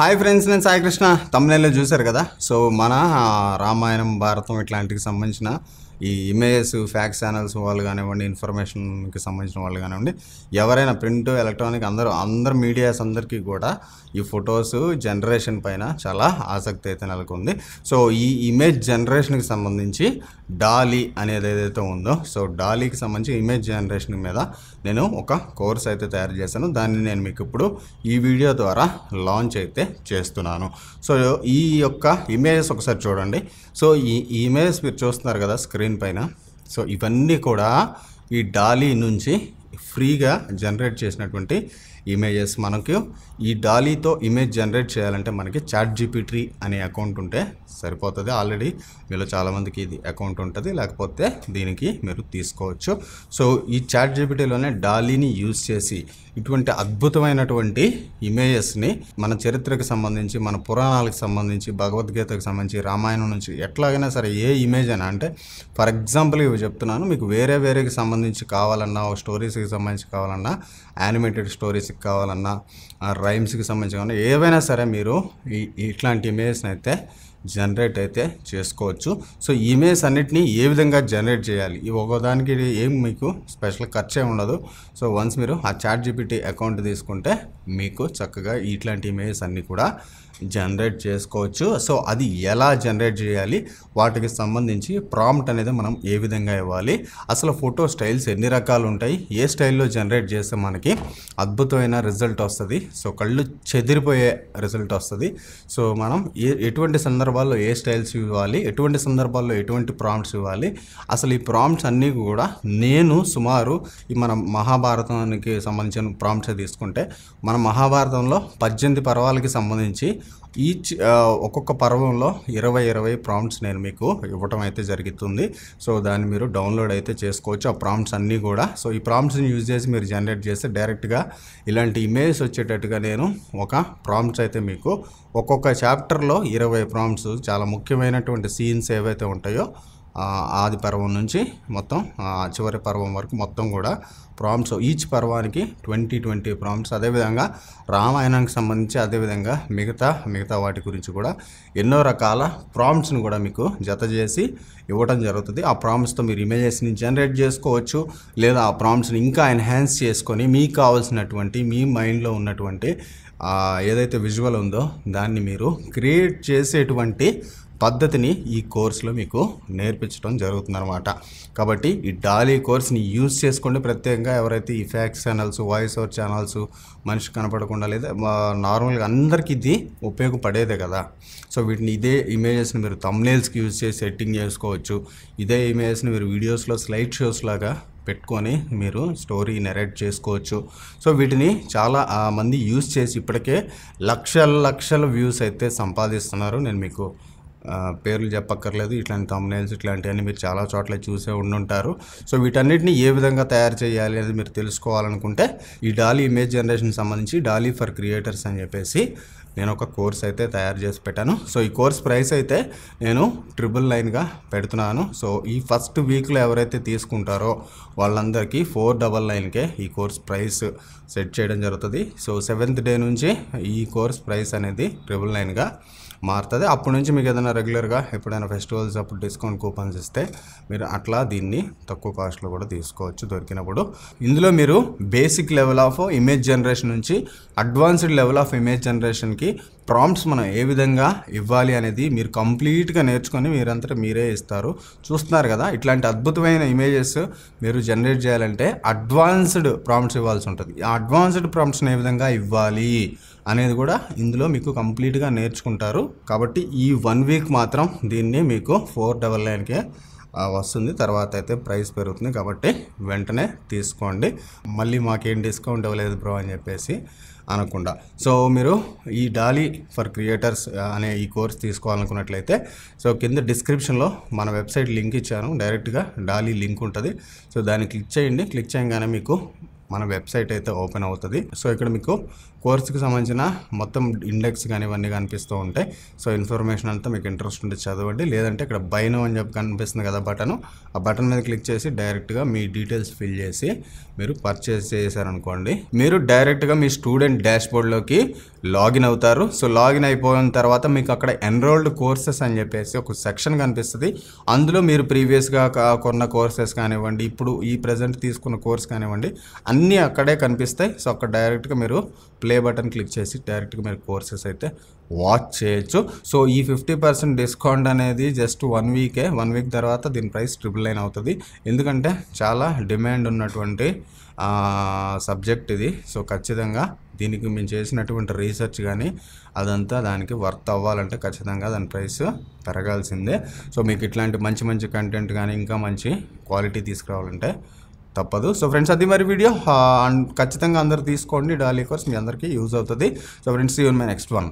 hi friends నేను సాయి కృష్ణ తమిళలో చూశారు కదా సో మన రామాయణం భారతం ఇట్లాంటికి సంబంధించిన ఈ ఇమేజెస్ ఫ్యాక్స్ ఛానల్స్ వాళ్ళు కానివ్వండి ఇన్ఫర్మేషన్కి సంబంధించిన వాళ్ళు కానివ్వండి ఎవరైనా ప్రింట్ ఎలక్ట్రానిక్ అందరూ అందరు మీడియాస్ అందరికీ కూడా ఈ ఫొటోస్ జనరేషన్ పైన చాలా ఆసక్తి అయితే నెలకొంది సో ఈ ఇమేజ్ జనరేషన్కి సంబంధించి డాలీ అనేది ఏదైతే ఉందో సో డాలీకి సంబంధించి ఇమేజ్ జనరేషన్ మీద నేను ఒక కోర్స్ అయితే తయారు చేశాను దాన్ని నేను మీకు ఇప్పుడు ఈ వీడియో ద్వారా లాంచ్ అయితే చేస్తున్నాను సో ఈ యొక్క ఇమేజెస్ ఒకసారి చూడండి సో ఈ ఇమేజెస్ మీరు చూస్తున్నారు కదా స్క్రీన్ స్క్రీన్ పైన సో ఇవన్నీ కూడా ఈ డాలీ నుంచి ఫ్రీగా జనరేట్ చేసినటువంటి ఇమేజెస్ మనకు ఈ డాలీతో ఇమేజ్ జనరేట్ చేయాలంటే మనకి చాట్ ట్రీ అనే అకౌంట్ ఉంటే సరిపోతుంది ఆల్రెడీ మీలో చాలామందికి ఇది అకౌంట్ ఉంటుంది లేకపోతే దీనికి మీరు తీసుకోవచ్చు సో ఈ చాట్ జీపీటీలోనే డాలీని యూజ్ చేసి ఇటువంటి అద్భుతమైనటువంటి ఇమేజెస్ని మన చరిత్రకు సంబంధించి మన పురాణాలకు సంబంధించి భగవద్గీతకు సంబంధించి రామాయణం నుంచి ఎట్లాగైనా సరే ఏ ఇమేజ్ అయినా అంటే ఫర్ ఎగ్జాంపుల్ ఇవి చెప్తున్నాను మీకు వేరే వేరేకి సంబంధించి కావాలన్నా స్టోరీస్కి సంబంధించి కావాలన్నా యానిమేటెడ్ స్టోరీస్ బేసిక్ కావాలన్నా రైమ్స్కి సంబంధించిన ఏవైనా సరే మీరు ఇట్లాంటి ఇమేజ్ని అయితే జనరేట్ అయితే చేసుకోవచ్చు సో ఇమేజ్ అన్నిటినీ ఏ విధంగా జనరేట్ చేయాలి ఈ ఒక్కోదానికి ఏం మీకు స్పెషల్ ఖర్చే ఉండదు సో వన్స్ మీరు ఆ చాట్ జీపీటీ అకౌంట్ తీసుకుంటే మీకు చక్కగా ఇట్లాంటి ఇమేజెస్ అన్నీ కూడా జనరేట్ చేసుకోవచ్చు సో అది ఎలా జనరేట్ చేయాలి వాటికి సంబంధించి ప్రాంప్ట్ అనేది మనం ఏ విధంగా ఇవ్వాలి అసలు ఫోటో స్టైల్స్ ఎన్ని రకాలు ఉంటాయి ఏ స్టైల్లో జనరేట్ చేస్తే మనకి అద్భుతమైన రిజల్ట్ వస్తుంది సో కళ్ళు చెదిరిపోయే రిజల్ట్ వస్తుంది సో మనం ఏ ఎటువంటి సందర్భాల్లో ఏ స్టైల్స్ ఇవ్వాలి ఎటువంటి సందర్భాల్లో ఎటువంటి ప్రాంప్ట్స్ ఇవ్వాలి అసలు ఈ ప్రాంప్ట్స్ అన్నీ కూడా నేను సుమారు ఈ మన మహాభారతానికి సంబంధించిన ప్రాంప్ట్స్ తీసుకుంటే మన మహాభారతంలో పద్దెనిమిది పర్వాలకి సంబంధించి ఈచ్ ఒక్కొక్క పర్వంలో ఇరవై ఇరవై ప్రాంప్ట్స్ నేను మీకు ఇవ్వటం అయితే జరుగుతుంది సో దాన్ని మీరు డౌన్లోడ్ అయితే చేసుకోవచ్చు ఆ ప్రాంప్ట్స్ అన్నీ కూడా సో ఈ ప్రాంప్ట్స్ని యూజ్ చేసి మీరు జనరేట్ చేస్తే డైరెక్ట్గా ఇలాంటి ఇమేజెస్ వచ్చేటట్టుగా నేను ఒక ప్రాంప్ట్స్ అయితే మీకు ఒక్కొక్క చాప్టర్లో ఇరవై ప్రాంప్ట్స్ చాలా ముఖ్యమైనటువంటి సీన్స్ ఏవైతే ఉంటాయో ఆది పర్వం నుంచి మొత్తం చివరి పర్వం వరకు మొత్తం కూడా ప్రామ్స్ ఈచ్ పర్వానికి ట్వంటీ ట్వంటీ ప్రాంప్ట్స్ అదేవిధంగా రామాయణానికి సంబంధించి అదేవిధంగా మిగతా మిగతా వాటి గురించి కూడా ఎన్నో రకాల ప్రాంప్ట్స్ని కూడా మీకు జత చేసి ఇవ్వడం జరుగుతుంది ఆ ప్రామ్స్తో మీరు ఇమేజెస్ని జనరేట్ చేసుకోవచ్చు లేదా ఆ ప్రామ్స్ని ఇంకా ఎన్హాన్స్ చేసుకొని మీకు కావాల్సినటువంటి మీ మైండ్లో ఉన్నటువంటి ఏదైతే విజువల్ ఉందో దాన్ని మీరు క్రియేట్ చేసేటువంటి పద్ధతిని ఈ కోర్సులో మీకు నేర్పించడం జరుగుతుందనమాట కాబట్టి ఈ డాలీ కోర్స్ని యూజ్ చేసుకుంటే ప్రత్యేకంగా ఎవరైతే ఈ fax channels voice over channels మనిషి కనపడకుండా లేదా నార్మల్గా అందరికీ ఇది ఉపయోగపడేదే కదా సో వీటిని ఇదే ఇమేజెస్ని మీరు తమ్నేల్స్కి యూజ్ చేసి సెట్టింగ్ చేసుకోవచ్చు ఇదే ఇమేజెస్ని మీరు వీడియోస్లో స్లైడ్ షోస్ లాగా పెట్టుకొని మీరు స్టోరీ నెరేట్ చేసుకోవచ్చు సో వీటిని చాలా మంది యూజ్ చేసి ఇప్పటికే లక్షల లక్షల వ్యూస్ అయితే సంపాదిస్తున్నారు నేను మీకు పేర్లు చెప్పక్కర్లేదు ఇట్లాంటి తమ్నేల్స్ ఇట్లాంటివన్నీ మీరు చాలా చోట్ల చూసే ఉండుంటారు సో వీటన్నిటిని ఏ విధంగా తయారు చేయాలి అనేది మీరు తెలుసుకోవాలనుకుంటే ఈ డాలీ ఇమేజ్ జనరేషన్ సంబంధించి డాలీ ఫర్ క్రియేటర్స్ అని చెప్పేసి నేను ఒక కోర్స్ అయితే తయారు చేసి పెట్టాను సో ఈ కోర్స్ ప్రైస్ అయితే నేను ట్రిపుల్ నైన్గా పెడుతున్నాను సో ఈ ఫస్ట్ వీక్లో ఎవరైతే తీసుకుంటారో వాళ్ళందరికీ ఫోర్ డబల్ నైన్కే ఈ కోర్స్ ప్రైస్ సెట్ చేయడం జరుగుతుంది సో సెవెంత్ డే నుంచి ఈ కోర్స్ ప్రైస్ అనేది ట్రిపుల్ నైన్గా మారుతుంది అప్పటి నుంచి మీకు ఏదైనా రెగ్యులర్గా ఎప్పుడైనా ఫెస్టివల్స్ అప్పుడు డిస్కౌంట్ కూపన్స్ ఇస్తే మీరు అట్లా దీన్ని తక్కువ కాస్ట్లో కూడా తీసుకోవచ్చు దొరికినప్పుడు ఇందులో మీరు basic level of image generation నుంచి అడ్వాన్స్డ్ లెవెల్ ఆఫ్ ఇమేజ్ జనరేషన్కి ప్రాంప్ట్స్ మనం ఏ విధంగా ఇవ్వాలి అనేది మీరు కంప్లీట్గా నేర్చుకొని మీరంతా మీరే ఇస్తారు చూస్తున్నారు కదా ఇట్లాంటి అద్భుతమైన ఇమేజెస్ మీరు జనరేట్ చేయాలంటే అడ్వాన్స్డ్ ప్రాంప్ట్స్ ఇవ్వాల్సి ఉంటుంది ఆ అడ్వాన్స్డ్ ప్రాంప్ట్స్ని ఏ విధంగా ఇవ్వాలి అనేది కూడా ఇందులో మీకు కంప్లీట్గా నేర్చుకుంటారు కాబట్టి ఈ వన్ వీక్ మాత్రం దీన్ని మీకు ఫోర్ డబల్ నైన్కే వస్తుంది తర్వాత అయితే ప్రైస్ పెరుగుతుంది కాబట్టి వెంటనే తీసుకోండి మళ్ళీ మాకేం డిస్కౌంట్ ఇవ్వలేదు బ్రో అని చెప్పేసి అనకుండా సో మీరు ఈ డాలీ ఫర్ క్రియేటర్స్ అనే ఈ కోర్స్ తీసుకోవాలనుకున్నట్లయితే సో కింద డిస్క్రిప్షన్లో మన వెబ్సైట్ లింక్ ఇచ్చాను డైరెక్ట్గా డాలీ లింక్ ఉంటుంది సో దాన్ని క్లిక్ చేయండి క్లిక్ చేయగానే మీకు మన వెబ్సైట్ అయితే ఓపెన్ అవుతుంది సో ఇక్కడ మీకు కోర్సుకి సంబంధించిన మొత్తం ఇండెక్స్ కానీ ఇవన్నీ కనిపిస్తూ ఉంటాయి సో ఇన్ఫర్మేషన్ అంతా మీకు ఇంట్రెస్ట్ ఉంటే చదవండి లేదంటే ఇక్కడ బైనో అని చెప్పి కనిపిస్తుంది కదా బటన్ ఆ బటన్ మీద క్లిక్ చేసి డైరెక్ట్గా మీ డీటెయిల్స్ ఫిల్ చేసి మీరు పర్చేస్ చేశారనుకోండి మీరు డైరెక్ట్గా మీ స్టూడెంట్ డాష్బోర్డ్లోకి లాగిన్ అవుతారు సో లాగిన్ అయిపోయిన తర్వాత మీకు అక్కడ ఎన్రోల్డ్ కోర్సెస్ అని చెప్పేసి ఒక సెక్షన్ కనిపిస్తుంది అందులో మీరు ప్రీవియస్గా కొన్న కోర్సెస్ కానివ్వండి ఇప్పుడు ఈ ప్రజెంట్ తీసుకున్న కోర్స్ కానివ్వండి అన్ని అన్నీ అక్కడే కనిపిస్తాయి సో అక్కడ డైరెక్ట్గా మీరు ప్లే బటన్ క్లిక్ చేసి డైరెక్ట్గా మీరు కోర్సెస్ అయితే వాచ్ చేయొచ్చు సో ఈ ఫిఫ్టీ పర్సెంట్ డిస్కౌంట్ అనేది just one week one week తర్వాత దీని ప్రైస్ ట్రిపుల్ నైన్ అవుతుంది ఎందుకంటే చాలా డిమాండ్ ఉన్నటువంటి సబ్జెక్ట్ ఇది సో ఖచ్చితంగా దీనికి మేము చేసినటువంటి రీసెర్చ్ కానీ అదంతా దానికి వర్త్ అవ్వాలంటే ఖచ్చితంగా దాని ప్రైస్ పెరగాల్సిందే సో మీకు ఇట్లాంటి మంచి మంచి కంటెంట్ కానీ ఇంకా మంచి క్వాలిటీ తీసుకురావాలంటే తప్పదు సో ఫ్రెండ్స్ అది మరి వీడియో అండ్ ఖచ్చితంగా అందరు తీసుకోండి డాలీ కోర్స్ మీ అందరికీ యూజ్ అవుతుంది so friends you my next one